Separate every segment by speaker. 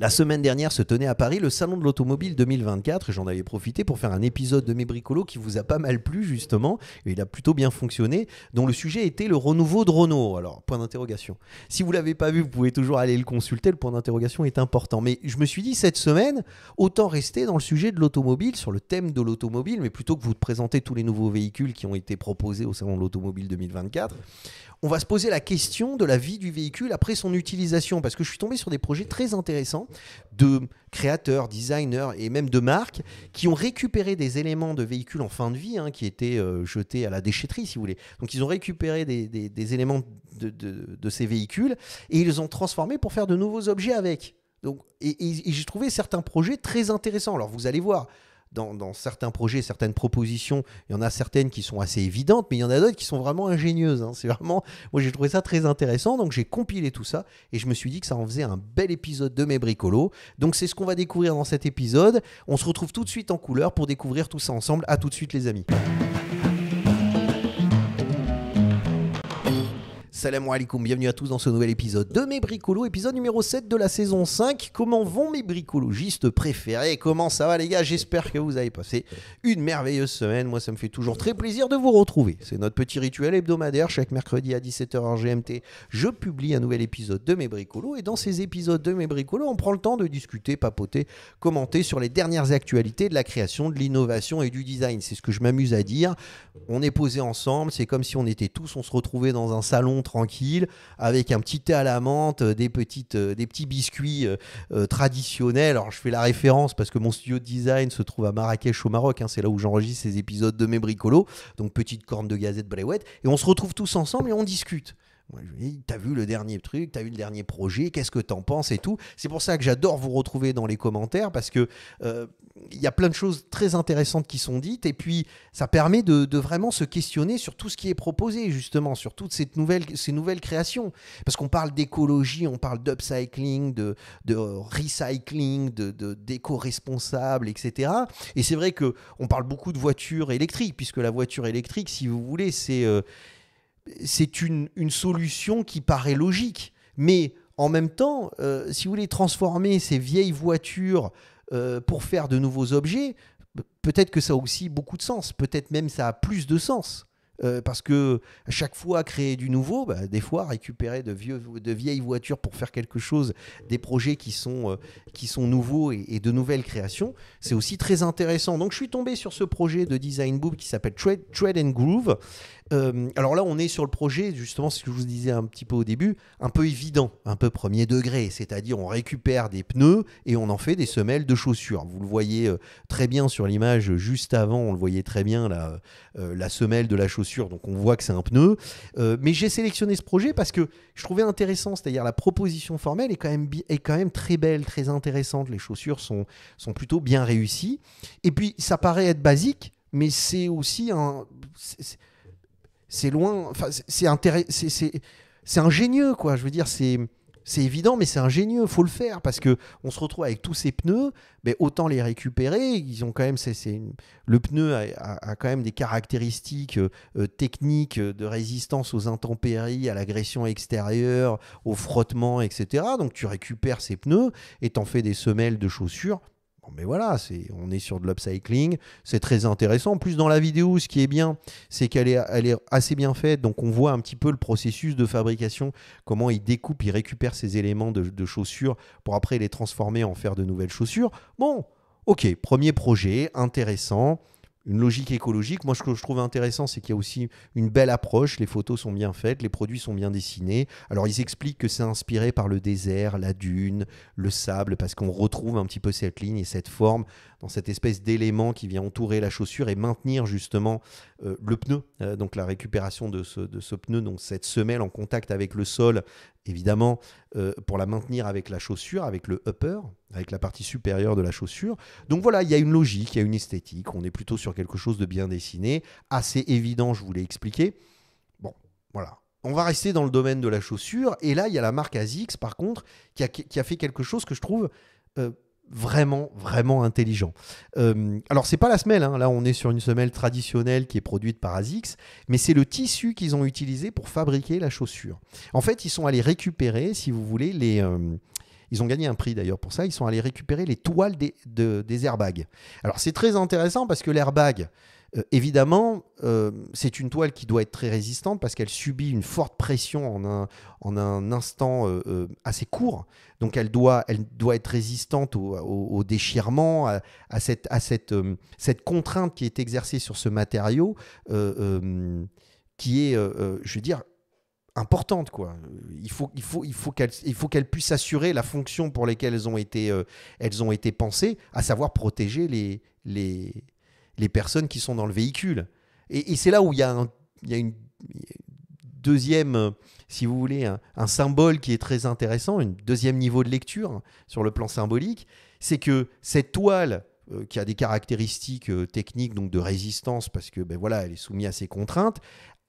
Speaker 1: La semaine dernière se tenait à Paris le Salon de l'Automobile 2024 et j'en avais profité pour faire un épisode de mes bricolos qui vous a pas mal plu justement et il a plutôt bien fonctionné dont le sujet était le renouveau de Renault. Alors point d'interrogation. Si vous l'avez pas vu, vous pouvez toujours aller le consulter, le point d'interrogation est important. Mais je me suis dit cette semaine, autant rester dans le sujet de l'automobile, sur le thème de l'automobile, mais plutôt que vous présenter tous les nouveaux véhicules qui ont été proposés au Salon de l'Automobile 2024, on va se poser la question de la vie du véhicule après son utilisation. Parce que je suis tombé sur des projets très intéressants de créateurs, designers et même de marques qui ont récupéré des éléments de véhicules en fin de vie hein, qui étaient euh, jetés à la déchetterie, si vous voulez. Donc ils ont récupéré des, éléments de, ces véhicules et ils les ont transformés pour faire de nouveaux objets avec. Donc, et j'ai trouvé certains projets très intéressants. Alors vous allez voir, dans, certains projets, certaines propositions, il y en a certaines qui sont assez évidentes, mais il y en a d'autres qui sont vraiment ingénieuses. Hein. C'est vraiment, moi j'ai trouvé ça très intéressant, donc j'ai compilé tout ça et je me suis dit que ça en faisait un bel épisode de mes bricolos. Donc c'est ce qu'on va découvrir dans cet épisode. On se retrouve tout de suite en couleur pour découvrir tout ça ensemble. À tout de suite les amis. Salam alaikum, bienvenue à tous dans ce nouvel épisode de Mes Bricolos, épisode numéro 7 de la saison 5. Comment vont mes bricologistes préférés Comment ça va les gars J'espère que vous avez passé une merveilleuse semaine. Moi, ça me fait toujours très plaisir de vous retrouver. C'est notre petit rituel hebdomadaire. Chaque mercredi à 17h GMT, je publie un nouvel épisode de Mes Bricolos. Et dans ces épisodes de Mes Bricolos, on prend le temps de discuter, papoter, commenter sur les dernières actualités de la création, de l'innovation et du design. C'est ce que je m'amuse à dire. On est posé ensemble. C'est comme si on était tous, on se retrouvait dans un salon tranquille, avec un petit thé à la menthe, euh, des, petites, euh, des petits biscuits euh, traditionnels. Alors, je fais la référence parce que mon studio de design se trouve à Marrakech, au Maroc. Hein. c'est là où j'enregistre ces épisodes de mes bricolos. Donc, petite corne de gazette bréouette. Et on se retrouve tous ensemble et on discute tu as t'as vu le dernier truc, t'as vu le dernier projet, qu'est-ce que t'en penses et tout. C'est pour ça que j'adore vous retrouver dans les commentaires parce que euh, il y a plein de choses très intéressantes qui sont dites et puis ça permet de, vraiment se questionner sur tout ce qui est proposé justement, sur toutes ces nouvelles, ces nouvelles créations. Parce qu'on parle d'écologie, on parle d'upcycling, de, de recycling, de d'éco-responsable, etc. Et c'est vrai que on parle beaucoup de voitures électriques puisque la voiture électrique, si vous voulez, c'est euh, c'est une, solution qui paraît logique. Mais en même temps, euh, si vous voulez transformer ces vieilles voitures euh, pour faire de nouveaux objets, peut-être que ça a aussi beaucoup de sens. Peut-être même ça a plus de sens. Euh, parce que chaque fois créer du nouveau, bah, des fois récupérer de, vieilles voitures pour faire quelque chose, des projets qui sont, nouveaux et, de nouvelles créations, c'est aussi très intéressant. Donc je suis tombé sur ce projet de design boom qui s'appelle trade and Groove euh, alors là, on est sur le projet, justement, ce que je vous disais un petit peu au début, un peu évident, un peu premier degré, c'est-à-dire on récupère des pneus et on en fait des semelles de chaussures. Vous le voyez euh, très bien sur l'image juste avant, on le voyait très bien, la, euh, la semelle de la chaussure, donc on voit que c'est un pneu. mais j'ai sélectionné ce projet parce que je trouvais intéressant, c'est-à-dire la proposition formelle est quand même, très belle, très intéressante, les chaussures sont, plutôt bien réussies. Et puis, ça paraît être basique, mais c'est aussi un c'est loin. Enfin, c'est c'est ingénieux, quoi. Je veux dire, c'est. évident, mais c'est ingénieux, faut le faire parce que on se retrouve avec tous ces pneus, mais autant les récupérer. Ils ont quand même, c'est, le pneu a, a, quand même des caractéristiques euh, techniques euh, de résistance aux intempéries, à l'agression extérieure, au frottement, etc. Donc tu récupères ces pneus et t'en fais des semelles de chaussures mais voilà, on est sur de l'upcycling, c'est très intéressant. En plus, dans la vidéo, ce qui est bien, c'est qu'elle est, assez bien faite, donc on voit un petit peu le processus de fabrication, comment il découpe, il récupère ces éléments de chaussures pour après les transformer en faire de nouvelles chaussures. Bon, ok, premier projet, intéressant une logique écologique. Moi, ce que je trouve intéressant, c'est qu'il y a aussi une belle approche. Les photos sont bien faites, les produits sont bien dessinés. Alors, ils expliquent que c'est inspiré par le désert, la dune, le sable, parce qu'on retrouve un petit peu cette ligne et cette forme dans cette espèce d'élément qui vient entourer la chaussure et maintenir justement euh, le pneu. Euh, donc, la récupération de ce pneu, donc cette semelle en contact avec le sol évidemment, euh, pour la maintenir avec la chaussure, avec le upper, avec la partie supérieure de la chaussure. Donc voilà, il y a une logique, il y a une esthétique, on est plutôt sur quelque chose de bien dessiné, assez évident, je vous l'ai expliqué. Bon, voilà. On va rester dans le domaine de la chaussure, et là, il y a la marque ASICS, par contre, qui a, fait quelque chose que je trouve... Euh, vraiment, vraiment intelligent. Euh, alors, c'est pas la semelle, hein. là on est sur une semelle traditionnelle qui est produite par ASICS, mais c'est le tissu qu'ils ont utilisé pour fabriquer la chaussure. En fait, ils sont allés récupérer, si vous voulez, les... Euh, ils ont gagné un prix d'ailleurs pour ça. Ils sont allés récupérer les toiles des airbags. Alors c'est très intéressant parce que l'airbag, euh, évidemment, euh, c'est une toile qui doit être très résistante parce qu'elle subit une forte pression en un, en un instant euh, assez court. Donc elle doit, elle doit être résistante au, au, déchirement, à, cette, à cette, cette, contrainte qui est exercée sur ce matériau, qui est, je veux dire, importante quoi. Il faut il faut il faut qu'elle il faut qu'elle puisse assurer la fonction pour lesquelles elles ont été elles ont été pensées, à savoir protéger les les les personnes qui sont dans le véhicule. Et, c'est là où il y, a un, une deuxième, si vous voulez, un, symbole qui est très intéressant, une deuxième niveau de lecture sur le plan symbolique, c'est que cette toile euh, qui a des caractéristiques euh, techniques donc de résistance parce que ben voilà elle est soumise à ces contraintes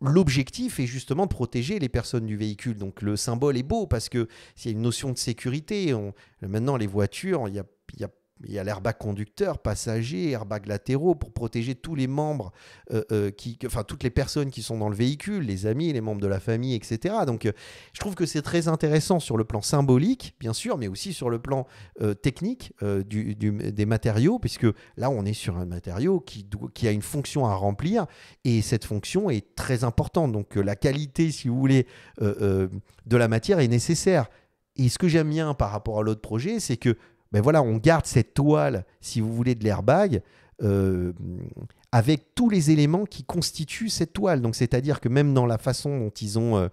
Speaker 1: L'objectif est justement de protéger les personnes du véhicule. Donc le symbole est beau parce que c'est une notion de sécurité, on, maintenant les voitures, il y a, il a il y a l'airbag conducteur, passager, airbag latéraux pour protéger tous les membres, euh, euh, qui, enfin toutes les personnes qui sont dans le véhicule, les amis, les membres de la famille, etc. Donc euh, je trouve que c'est très intéressant sur le plan symbolique, bien sûr, mais aussi sur le plan technique du, des matériaux, puisque là on est sur un matériau qui, qui a une fonction à remplir et cette fonction est très importante. Donc la qualité, si vous voulez, de la matière est nécessaire. Et ce que j'aime bien par rapport à l'autre projet, c'est que ben voilà, on garde cette toile, si vous voulez, de l'airbag. Euh, avec tous les éléments qui constituent cette toile. Donc, c'est-à-dire que même dans la façon dont ils ont euh,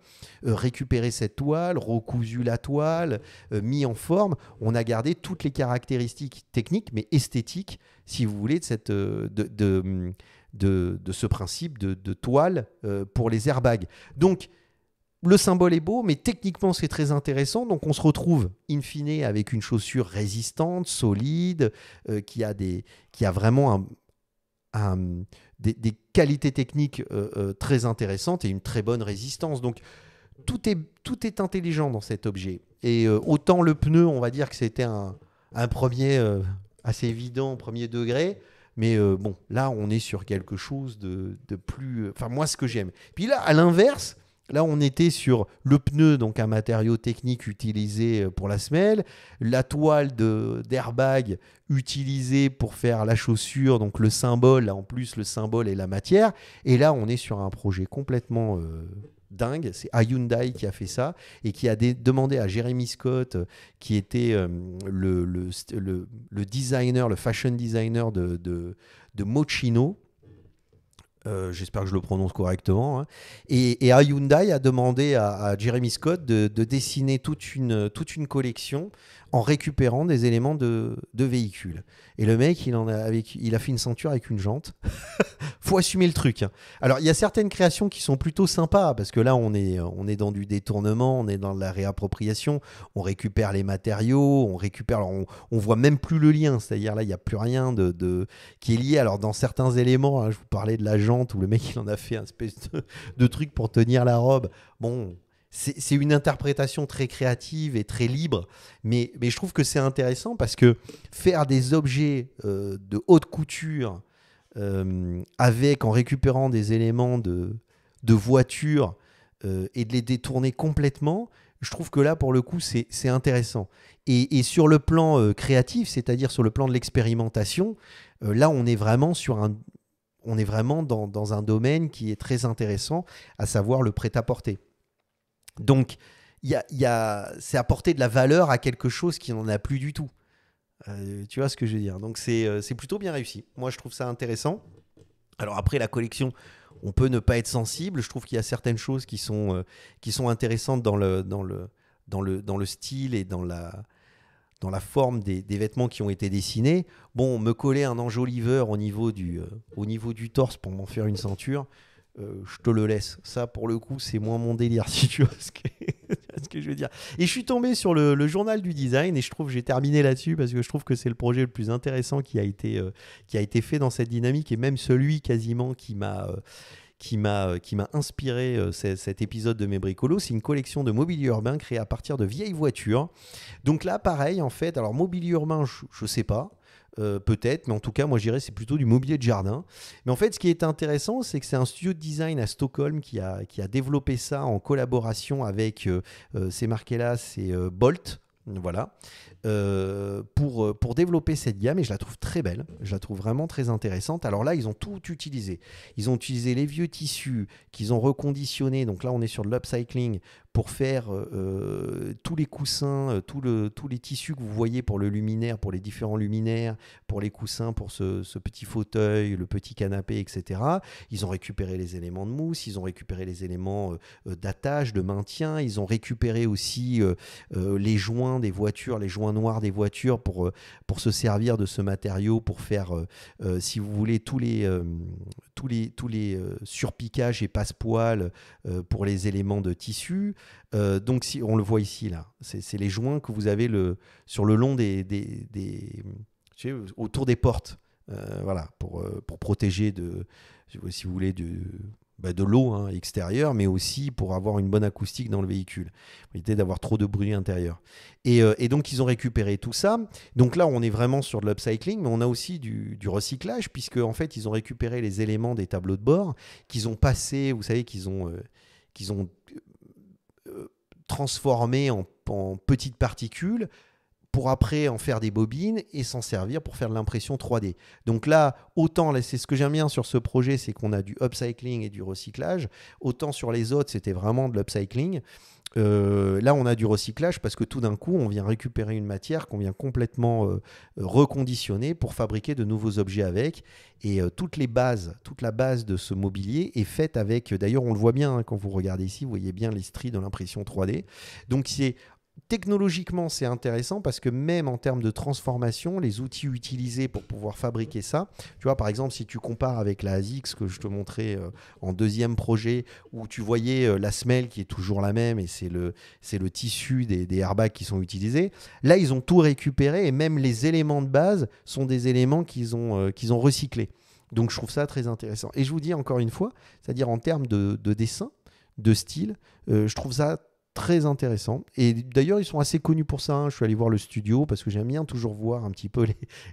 Speaker 1: euh, récupéré cette toile, recousu la toile, mis en forme, on a gardé toutes les caractéristiques techniques, mais esthétiques, si vous voulez, de, cette, de, de ce principe de, toile pour les airbags. Donc, le symbole est beau, mais techniquement c'est très intéressant. Donc on se retrouve in fine avec une chaussure résistante, solide, euh, qui, a des, qui a vraiment des, qualités techniques euh, euh, très intéressantes et une très bonne résistance. Donc tout est, tout est intelligent dans cet objet. Et autant le pneu, on va dire que c'était un, premier assez évident, premier degré. Mais bon, là, on est sur quelque chose de, de plus. Enfin, moi, ce que j'aime. Puis là, à l'inverse, Là, on était sur le pneu, donc un matériau technique utilisé euh, pour la semelle, la toile d'airbag utilisée pour faire la chaussure, donc le symbole, en plus le symbole et la matière. Et là, on est sur un projet complètement euh, dingue. C'est Hyundai qui a fait ça et qui a demandé à Jeremy Scott, euh, qui était le, designer, le fashion designer de, de Mochino, euh, j'espère que je le prononce correctement. Hein. Et, Hyundai a demandé à, Jeremy Scott de, dessiner toute une, toute une collection en récupérant des éléments de, de véhicule. Et le mec, il, en a, avec, il a fait une ceinture avec une jante. faut assumer le truc. Hein. Alors, il y a certaines créations qui sont plutôt sympas, parce que là, on est, on est dans du détournement, on est dans de la réappropriation, on récupère les matériaux, on récupère. on, voit même plus le lien, c'est-à-dire là, il n'y a plus rien de, de, qui est lié. Alors, dans certains éléments, hein, je vous parlais de la jante où le mec, il en a fait un espèce de truc pour tenir la robe. Bon, c'est une interprétation très créative et très libre, mais, je trouve que c'est intéressant parce que faire des objets euh, de haute couture euh, avec, en récupérant des éléments de, de voiture euh, et de les détourner complètement, je trouve que là, pour le coup, c'est intéressant. Et, sur le plan créatif, c'est-à-dire sur le plan de l'expérimentation, là, on est vraiment sur un, on est vraiment dans un domaine qui est très intéressant, à savoir le prêt-à-porter. Donc, c'est apporter de la valeur à quelque chose qui n'en a plus du tout. Euh, tu vois ce que je veux dire Donc, euh, c'est, plutôt bien réussi. Moi, je trouve ça intéressant. Alors, après, la collection, on peut ne pas être sensible. Je trouve qu'il y a certaines choses qui sont, euh, intéressantes dans le, style et dans la, forme des, vêtements qui ont été dessinés. Bon, me coller un enjoliveur au niveau au niveau du torse pour m'en faire une ceinture, euh, je te le laisse. Ça, pour le coup, c'est moins mon délire, si tu vois ce que, je veux dire. Et je suis tombé sur le, journal du design, et je trouve, j'ai terminé là-dessus, parce que je trouve que c'est le projet le plus intéressant qui a été, euh, qui a été fait dans cette dynamique, et même celui quasiment qui m'a... Euh, euh, qui m'a inspiré euh, cet épisode de mes bricolos. C'est une collection de mobilier urbain créée à partir de vieilles voitures. Donc là, pareil, en fait, alors mobilier urbain, je ne sais pas. Euh, peut-être, mais en tout cas, moi, j'irais, c'est plutôt du mobilier de jardin. Mais en fait, ce qui est intéressant, c'est que c'est un studio de design à Stockholm qui a, qui a développé ça en collaboration avec, ces marqués là c'est Bolt. Voilà. Euh, pour, euh, pour développer cette gamme et je la trouve très belle, je la trouve vraiment très intéressante. Alors là, ils ont tout utilisé. Ils ont utilisé les vieux tissus qu'ils ont reconditionnés, donc là on est sur de l'upcycling pour faire euh, tous les coussins, tout le, tous les tissus que vous voyez pour le luminaire, pour les différents luminaires, pour les coussins, pour ce, petit fauteuil, le petit canapé, etc. Ils ont récupéré les éléments de mousse, ils ont récupéré les éléments d'attache, de maintien, ils ont récupéré aussi les joints des voitures, les joints noir des voitures pour, euh, pour se servir de ce matériau pour faire, euh, euh, si vous voulez, tous les, tous les, tous les surpiquages et passepoils pour les éléments de tissu. donc, si, on le voit ici, là. C'est les joints que vous avez le, sur le long des. des, autour des portes. voilà, pour, pour protéger de, si vous voulez, du, bah, de l'eau hein, extérieure, mais aussi pour avoir une bonne acoustique dans le véhicule. pour éviter d'avoir trop de bruit intérieur. Et, euh, donc, ils ont récupéré tout ça. Donc là, on est vraiment sur de l'upcycling, mais on a aussi du, recyclage, puisque en fait, ils ont récupéré les éléments des tableaux de bord qu'ils ont passé vous savez, qu'ils ont, euh, qu'ils ont euh, transformés en, en petites particules pour après en faire des bobines et s'en servir pour faire de l'impression 3D. Donc là, autant, là, c'est ce que j'aime bien sur ce projet, c'est qu'on a du upcycling et du recyclage, autant sur les autres, c'était vraiment de l'upcycling. Euh, là, on a du recyclage parce que tout d'un coup, on vient récupérer une matière qu'on vient complètement euh, reconditionner pour fabriquer de nouveaux objets avec. Et euh, toutes les bases, toute la base de ce mobilier est faite avec. D'ailleurs, on le voit bien hein, quand vous regardez ici, vous voyez bien les stries de l'impression 3D. Donc, c'est technologiquement, c'est intéressant parce que même en termes de transformation, les outils utilisés pour pouvoir fabriquer ça, tu vois, par exemple, si tu compares avec la ASICS que je te montrais euh, en deuxième projet, où tu voyais euh, la semelle qui est toujours la même et c'est le, le tissu des, des, airbags qui sont utilisés, là, ils ont tout récupéré et même les éléments de base sont des éléments qu'ils ont, euh, qu'ils ont recyclés. Donc, je trouve ça très intéressant. Et je vous dis encore une fois, c'est-à-dire en termes de dessin, de style, je trouve ça très intéressant. Et d'ailleurs, ils sont assez connus pour ça. Hein. Je suis allé voir le studio parce que j'aime bien toujours voir un petit peu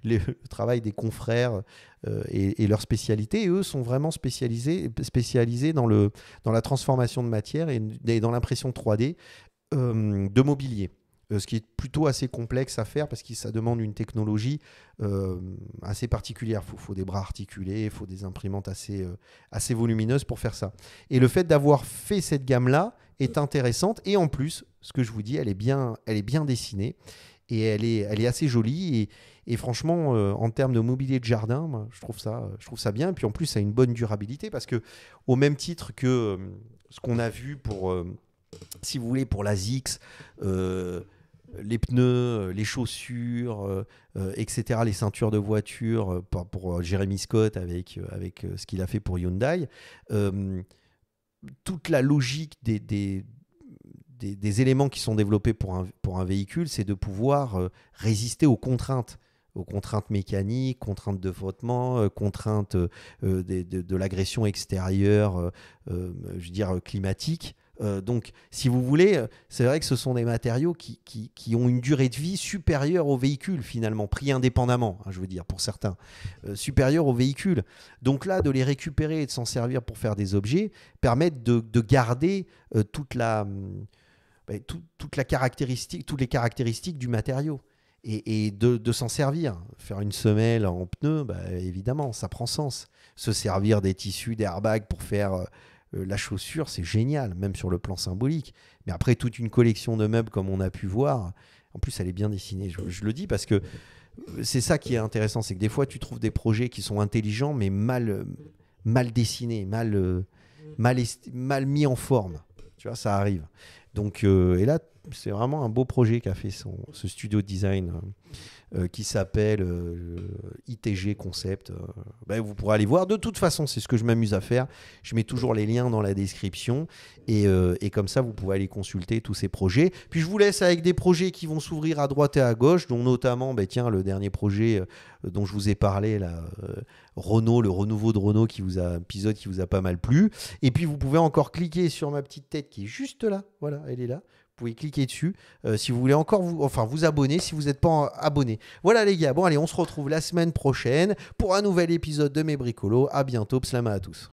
Speaker 1: les, le travail des confrères euh, et, et, leurs spécialités. Et eux sont vraiment spécialisés, spécialisés dans, le, dans la transformation de matière et, dans l'impression 3D euh, de mobilier. Euh, ce qui est plutôt assez complexe à faire parce que ça demande une technologie assez particulière. Il faut, faut, des bras articulés, il faut des imprimantes assez, assez volumineuses pour faire ça. Et le fait d'avoir fait cette gamme-là, est intéressante. Et en plus, ce que je vous dis, elle est bien, elle est bien dessinée et elle est, elle est assez jolie. Et, franchement, euh, en termes de mobilier de jardin, moi, je, trouve ça, je trouve ça bien. Et puis en plus, ça a une bonne durabilité parce que, au même titre que euh, ce qu'on a vu pour, euh, si vous voulez, pour la Zix, les pneus, les chaussures, etc., les ceintures de voiture pour, pour Jérémy Scott avec, avec ce qu'il a fait pour Hyundai toute la logique des, éléments qui sont développés pour un, véhicule, c'est de pouvoir euh, résister aux contraintes aux contraintes mécaniques, contraintes de frottement, euh, contraintes euh, de, de l'agression extérieure, je veux dire, climatique. Euh, donc, si vous voulez, euh, c'est vrai que ce sont des matériaux qui, qui, ont une durée de vie supérieure au véhicule, finalement, pris indépendamment, hein, je veux dire, pour certains, euh, supérieure au véhicule. Donc là, de les récupérer et de s'en servir pour faire des objets permettent de, de garder toute, la, hum, ben, toute la caractéristique, toutes les caractéristiques du matériau et, et de, de s'en servir. Faire une semelle en pneu, bah, évidemment, ça prend sens. Se servir des tissus, des airbags pour faire euh, la chaussure, c'est génial, même sur le plan symbolique. Mais après, toute une collection de meubles, comme on a pu voir, en plus, elle est bien dessinée. Je, le dis parce que euh, c'est ça qui est intéressant, c'est que des fois, tu trouves des projets qui sont intelligents, mais mal, euh, mal dessinés, mal, mal, mal mis en forme. Tu vois, ça arrive. Donc, et là, c'est vraiment un beau projet qu'a fait ce studio de design euh, euh, qui s'appelle euh, ITG Concept. Ben, vous pourrez aller voir. De toute façon, c'est ce que je m'amuse à faire. Je mets toujours les liens dans la description et, comme ça, vous pouvez aller consulter tous ces projets. Puis je vous laisse avec des projets qui vont s'ouvrir à droite et à gauche, dont notamment, ben, le dernier projet dont je vous ai parlé le renouveau de Renault qui vous a épisode qui vous a pas mal plu. Et puis vous pouvez encore cliquer sur ma petite tête qui est juste là. Voilà, elle est là pouvez cliquer dessus euh, si vous voulez encore vous, enfin, vous abonner si vous n'êtes pas abonné. Voilà les gars, bon allez, on se retrouve la semaine prochaine pour un nouvel épisode de Mes Bricolos. À bientôt, pslama à tous.